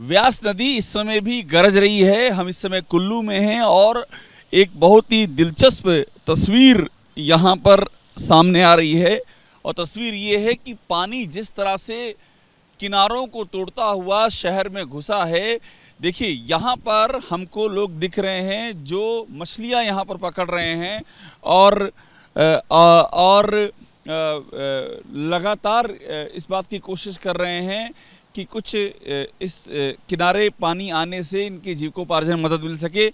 व्यास नदी इस समय भी गरज रही है हम इस समय कुल्लू में हैं और एक बहुत ही दिलचस्प तस्वीर यहाँ पर सामने आ रही है और तस्वीर ये है कि पानी जिस तरह से किनारों को तोड़ता हुआ शहर में घुसा है देखिए यहाँ पर हमको लोग दिख रहे हैं जो मछलियाँ यहाँ पर पकड़ रहे हैं और और, और लगातार इस बात की कोशिश कर रहे हैं कि कुछ इस किनारे पानी आने से इनके जीविकोपार्जन मदद मिल सके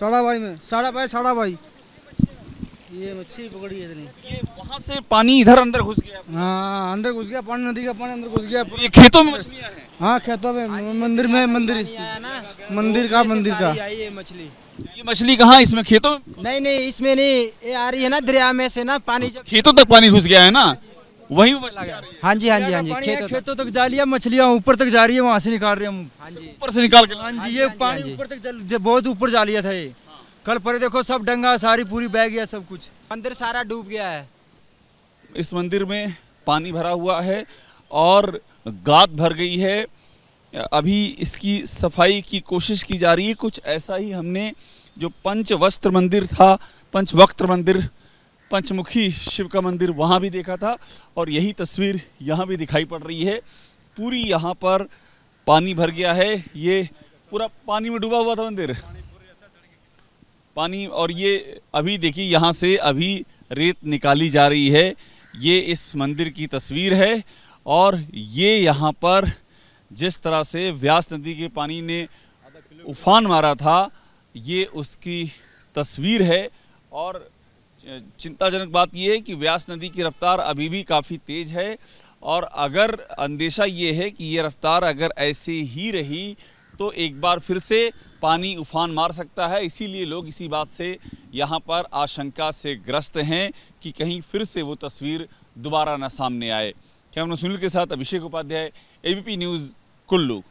साढ़ा भाई में साढ़ा भाई साढ़ा भाई ये मच्छी पकड़ी है इतनी ये वहाँ से पानी इधर अंदर घुस गया हाँ अंदर घुस गया पानी नदी का पानी अंदर घुस गया ये खेतों में मछलियाँ हैं हाँ खेतों में मंदिर में मंदिर मंदिर का मंदिर का ये मछली ये मछली कहाँ इसमें खेतों नहीं नहीं इसमें नहीं ये आ रही है ना दरिया में से ना पानी खेतों तक पानी घुस गया है ना वहीं चला गया हाँ जी हाँ जी हाँ जी खेतों खेतों तक जा लिया मछलियाँ ऊपर तक जा रही है वहाँ से निकाल रहे हम हाँ ऊपर से निकाल के हाँ, हाँ जी ये पानी हाँ ऊपर तक बहुत ऊपर जा लिया था ये कल पर देखो सब डंगा सारी पूरी बह गया सब कुछ मंदिर सारा डूब गया है इस मंदिर में पानी भरा हुआ है और गात भर गई है अभी इसकी सफाई की कोशिश की जा रही है कुछ ऐसा ही हमने जो पंच वस्त्र मंदिर था पंच वक्त मंदिर पंचमुखी शिव का मंदिर वहाँ भी देखा था और यही तस्वीर यहाँ भी दिखाई पड़ रही है पूरी यहाँ पर पानी भर गया है ये पूरा पानी में डूबा हुआ था मंदिर पानी और ये अभी देखिए यहाँ से अभी रेत निकाली जा रही है ये इस मंदिर की तस्वीर है और ये यहाँ पर जिस तरह से व्यास नदी के पानी ने उफान मारा था ये उसकी तस्वीर है और चिंताजनक बात यह है कि व्यास नदी की रफ्तार अभी भी काफ़ी तेज़ है और अगर अंदेशा ये है कि ये रफ्तार अगर ऐसे ही रही तो एक बार फिर से पानी उफान मार सकता है इसीलिए लोग इसी बात से यहाँ पर आशंका से ग्रस्त हैं कि कहीं फिर से वो तस्वीर दोबारा ना सामने आए कैमरा सुनील के साथ अभिषेक उपाध्याय एबीपी न्यूज़ कुल्लू